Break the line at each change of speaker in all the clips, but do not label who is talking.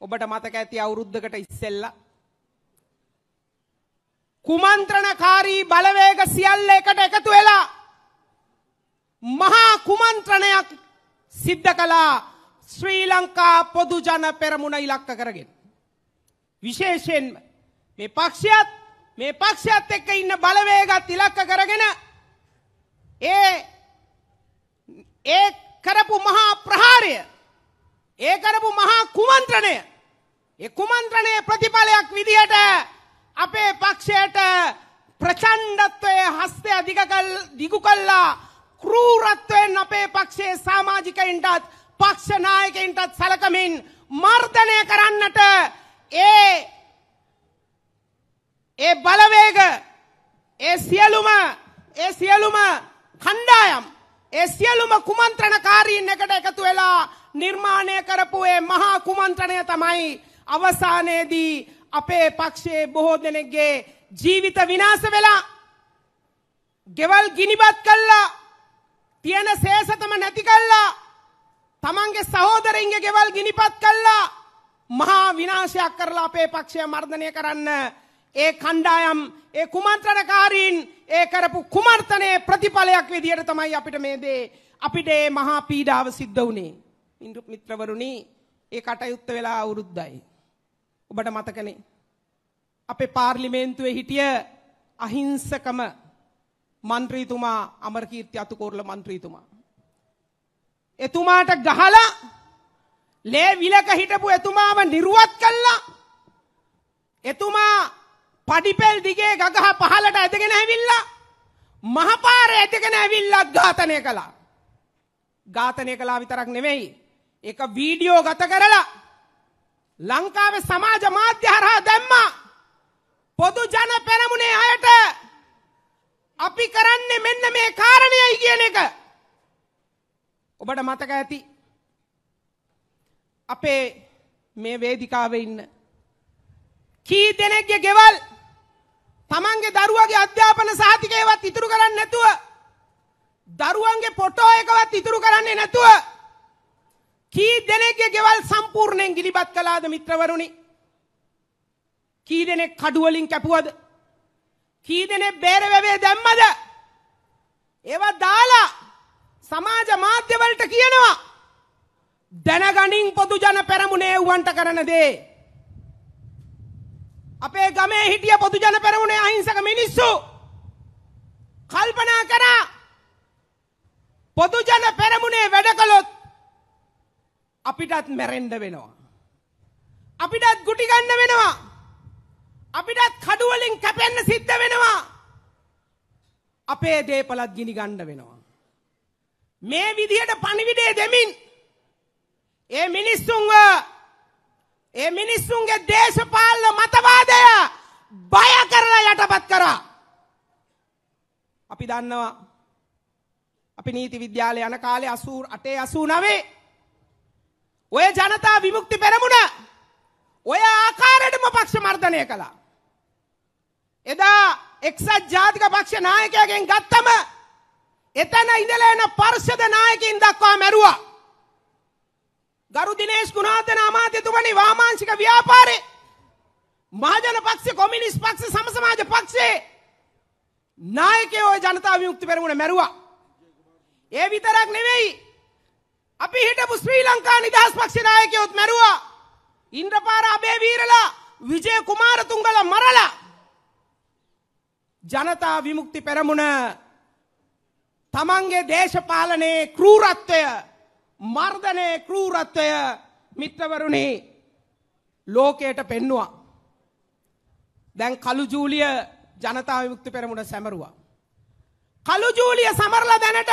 ඔබට මතක ඇති අවුරුද්දකට ඉස්සෙල්ලා කුමන්ත්‍රණකාරී බලවේග සියල්ල එකට එකතු වෙලා මහා කුමන්ත්‍රණයක් සිද්ධ කළා ශ්‍රී ලංකා පොදු ජන පෙරමුණ ඉලක්ක කරගෙන විශේෂයෙන්ම මේ පක්ෂයත් මේ පක්ෂයත් එක්ක ඉන්න බලවේගත් ඉලක්ක කරගෙන ඒ ඒ කරපු මහා ප්‍රහාරය ඒ කරපු මහා කුමන්ත්‍රණය ඒ කුමන්ත්‍රණය ප්‍රතිඵලයක් විදිහට අපේ පක්ෂයට ප්‍රචණ්ඩත්වය හස්තය දිගකල් දිගු කල්ලා කරූරත්වයෙන් අපේ පක්ෂයේ සාමාජිකයින්ටත් පක්ෂනායකයින්ටත් සැලකමින් මර්ධනය කරන්නට ඒ ඒ බලවේග ඒ සියලුම ඒ සියලුම කණ්ඩායම් ඒ සියලුම කුමන්ත්‍රණකාරීන් එකට එකතු වෙලා නිර්මාණය කරපු ඒ මහා කුමන්ත්‍රණය තමයි අවසානයේදී අපේ පක්ෂයේ බොහෝ දෙනෙක්ගේ ජීවිත විනාශ වෙලා ගෙවල් ගිනිබත් කළා තියෙන සේසතම නැති කළා තමන්ගේ සහෝදරින්ගේ ගෙවල් ගිනිපත් කළා මහා විනාශයක් කරලා අපේ පක්ෂය මර්ධනය කරන්න ඒ කණ්ඩායම් ඒ කුමන්ත්‍රණකාරීන් ඒ කරපු කුමර්තනයේ ප්‍රතිඵලයක් විදියට තමයි අපිට මේ දේ අපිට මේ මහා පීඩාව සිද්ධ වුණේ මිත්‍රවරුනි ඒ කටයුත්ත වෙලා අවුරුද්දයි. ඔබට මතකනේ. අපේ පාර්ලිමේන්තුවේ හිටිය අහිංසකම මන්ත්‍රීතුමා අමරකීර්ති අතුකෝරල මන්ත්‍රීතුමා. එතුමාට ගහලා ලේ විලක හිටපු එතුමාව නිරුවත් කළා. එතුමා පඩිපෙල් දිගේ ගගහ පහලට ඇදගෙන ඇවිල්ලා මහපාරේ ඇදගෙන ඇවිල්ලා ඝාතනය කළා. ඝාතනය කළා විතරක් නෙමෙයි එක වීඩියෝ ගත කරලා ලංකාවේ සමාජ මාධ්‍ය හරහා දැම්මා පොදු ජන පෙරමුණේ අයට අපි කරන්නේ මෙන්න මේ කාරණයයි කියන එක ඔබට මතක ඇති අපේ මේ වේදිකාවේ ඉන්න කී දෙනෙක්ගේ ගෙවල් තමන්ගේ දරුවගේ අධ්‍යාපන සාතිකයවත් ඉතුරු කරන්නේ නැතුව දරුවන්ගේ ෆොටෝ එකවත් ඉතුරු කරන්නේ නැතුව කී දෙනෙක්ගේ ගෙවල් සම්පූර්ණයෙන් ගිලිපත් කළාද මිත්‍රවරුනි? කී දෙනෙක් කඩු වලින් කැපුවද? කී දෙනෙක් බේරවැවේ දැම්මද? ඒවා දාලා සමාජ මාධ්‍ය වලට කියනවා. දැනගනින් පොදු ජන පෙරමුණේ වුවන්ට කරන දේ. අපේ ගමේ හිටිය පොදු ජන පෙරමුණේ අහිංසක මිනිස්සු කල්පනා කරා පොදු ජන පෙරමුණේ වැඩ කළොත් අපිටත් මැරෙන්ඩ වෙනවා. අපිටත් ගුටිගන්න වෙනවා. අපිටත් කඩුවලින් කැපෙන්න්න සිද්ධ වෙනවා. අපේ දේපලත් ගිනි ගණ්ඩ වෙනවා. මේ විදිහට පණිවිඩේ දෙමින් ඒ මිනිස්සුන්ව ඒ මිනිස්සුන්ගේ දේශපාලන මතවාදය බය කරලා යටපත් කරා. අපි දන්නවා අපි නීති විද්‍යාලය යන කාලේ 88 89 ඔය ජනතා විමුක්ති පෙරමුණ ඔය ආකාරයටම පක්ෂ මර්ධනය කළා. එදා එක්සත් ජාතික පක්ෂ නායකයගෙන් ගත්තම එතන ඉඳලා එන පර්ෂද නායකින් දක්වා මැරුවා. ගරු දිනේෂ් ගුණාතන අමාත්‍යතුමනි වාමාංශික ව්‍යාපාරේ මහජන පක්ෂේ කොමියුනිස්ට් පක්ෂේ සමසමාජ පක්ෂේ නායකයෝ ජනතා විමුක්ති පෙරමුණ මැරුවා. ඒ විතරක් නෙවෙයි අපි හිටපු ශ්‍රී ලංකා නිදහස් පක්ෂේ නායකයොත් මැරුවා. ඉන්ද්‍රපාර අබේවීරලා, විජේ කුමාරතුංගල මරලා. ජනතා විමුක්ති පෙරමුණ තමන්ගේ දේශපාලනයේ ක්‍රූරත්වය, මර්ධනයේ ක්‍රූරත්වය මිත්‍රවරුනි ලෝකයට පෙන්නවා. දැන් කළු ජූලිය ජනතා විමුක්ති පෙරමුණ සැමරුවා. කළු ජූලිය සමරලා දැනට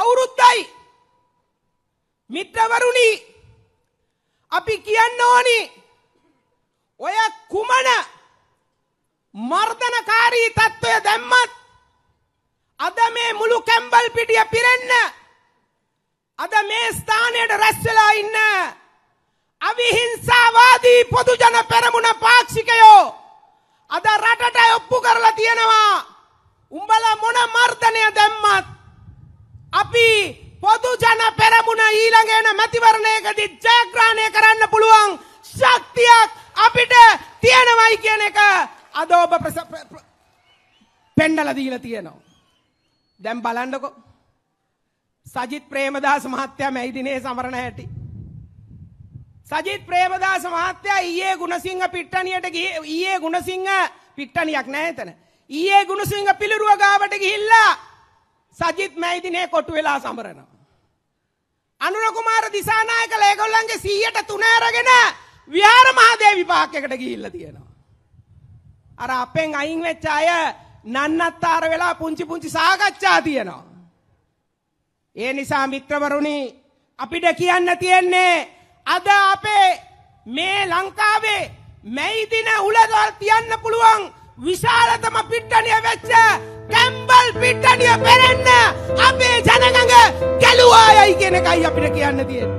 අවුරුද්දයි අපි කියන්න ඕනි ඔය කුමන මර්ධනකාරී තත්ත්වය දැම්මත් අද මේ මුළු කැම්බල් පිටිය පිරෙන්න අද මේ ස්ථානයට රැස් වෙලා ඉන්න අවිහිංසාවාදී පොදු ජන පෙරමුණ පාක්ෂිකයෝ අද රටට ඊළඟ එන මැතිවරණයකදී ජයග්‍රහණය කරන්න පුළුවන් ශක්තියක් අපිට තියෙනවයි කියන එක අද ඔබ පෙන්ඩල දීලා තියෙනවා. දැන් බලන්නකෝ. සජිත් ප්‍රේමදාස මහත්තයා මේ දිනේ සමරණ හැටි. සජිත් ප්‍රේමදාස මහත්තයා ඊයේ ගුණසිංහ පිට්ටනියට ගිහින් ඊයේ ගුණසිංහ පිට්ටනියක් නැහැ එතන. ඊයේ ගුණසිංහ පිළිරුව ගාවට ගිහිල්ලා සජිත් මැයිදිනේ කොටු වෙලා සමරනවා. අනුරකුමාර දිසානායක ලේගොල්ලන්ගේ සීයට තුනෑරගෙන ව්‍යාර මහදේ විපාකයකට ගිහිල්ල තියෙනවා. අර අපෙන් අයින් වෙච්ච අය නන්නත්තාර වෙලා පුංචි පුංචි සාකච්ඡා තියෙනවා. ඒ නිසා මිත්‍රවරුණි අපිට කියන්න තියෙන්නේ අද අපේ මේ ලංකාවේ මැයිදින උලදොල් තියන්න පුළුවන් විශාලතම පිට්ටනිය වෙච්ච කැම්බල් පිට්ටනිය පෙරෙන්න අපේ ජනගඟ ගැලුවා යයි කියන එකයි අපිට කියන්න තියෙන්නේ.